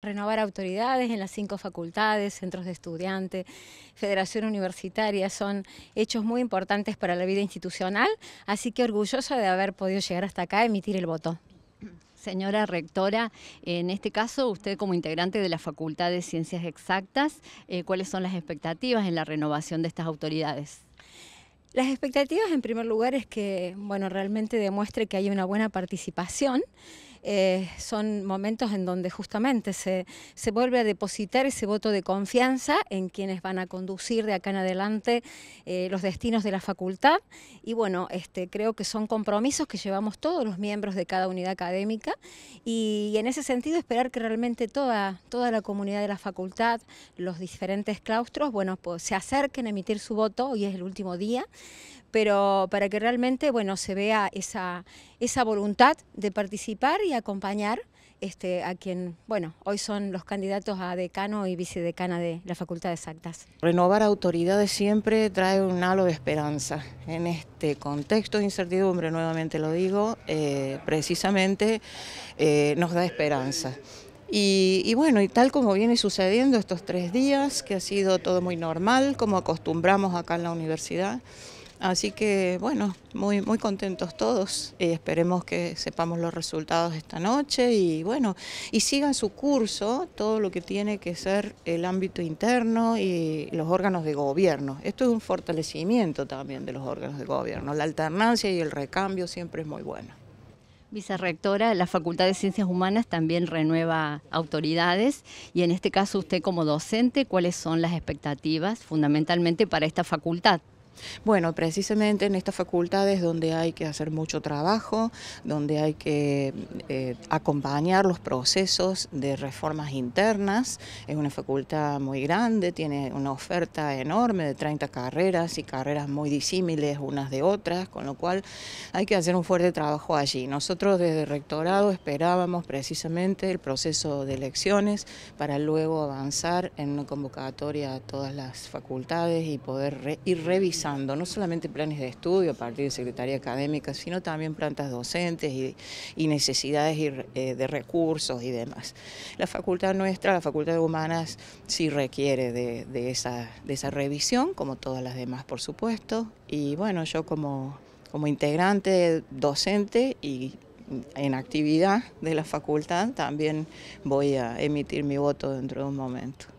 Renovar autoridades en las cinco facultades, centros de estudiantes, federación universitaria, son hechos muy importantes para la vida institucional, así que orgullosa de haber podido llegar hasta acá a emitir el voto. Señora rectora, en este caso usted como integrante de la Facultad de Ciencias Exactas, eh, ¿cuáles son las expectativas en la renovación de estas autoridades? Las expectativas en primer lugar es que bueno, realmente demuestre que hay una buena participación, eh, son momentos en donde justamente se, vuelve a depositar ese voto de confianza en quienes van a conducir de acá en adelante eh, los destinos de la facultad. Y bueno, este, creo que son compromisos que llevamos todos los miembros de cada unidad académica y, en ese sentido esperar que realmente toda, toda la comunidad de la facultad, los diferentes claustros, bueno, pues se acerquen a emitir su voto, hoy es el último día, pero para que realmente, bueno, se vea esa, esa voluntad de participar y acompañar este, a quien, bueno, hoy son los candidatos a decano y vicedecana de la Facultad de Exactas. Renovar autoridades siempre trae un halo de esperanza. En este contexto de incertidumbre, nuevamente lo digo, eh, precisamente eh, nos da esperanza. Y, y, bueno, y tal como viene sucediendo estos tres días, que ha sido todo muy normal, como acostumbramos acá en la universidad, Así que bueno, muy, muy contentos todos. Eh, esperemos que sepamos los resultados esta noche y bueno, y sigan su curso todo lo que tiene que ser el ámbito interno y los órganos de gobierno. Esto es un fortalecimiento también de los órganos de gobierno. La alternancia y el recambio siempre es muy bueno. Vicerrectora, la Facultad de Ciencias Humanas también renueva autoridades y en este caso usted como docente, ¿cuáles son las expectativas fundamentalmente para esta facultad? Bueno, precisamente en estas facultades donde hay que hacer mucho trabajo, donde hay que eh, acompañar los procesos de reformas internas, es una facultad muy grande, tiene una oferta enorme de 30 carreras y carreras muy disímiles unas de otras, con lo cual hay que hacer un fuerte trabajo allí. Nosotros desde el rectorado esperábamos precisamente el proceso de elecciones para luego avanzar en una convocatoria a todas las facultades y poder ir revisar no solamente planes de estudio a partir de Secretaría Académica, sino también plantas docentes y, necesidades eh, de recursos y demás. La facultad nuestra, la Facultad de Humanas, sí requiere de, esa, revisión, como todas las demás, por supuesto, y bueno, yo como integrante docente y en actividad de la facultad, también voy a emitir mi voto dentro de un momento.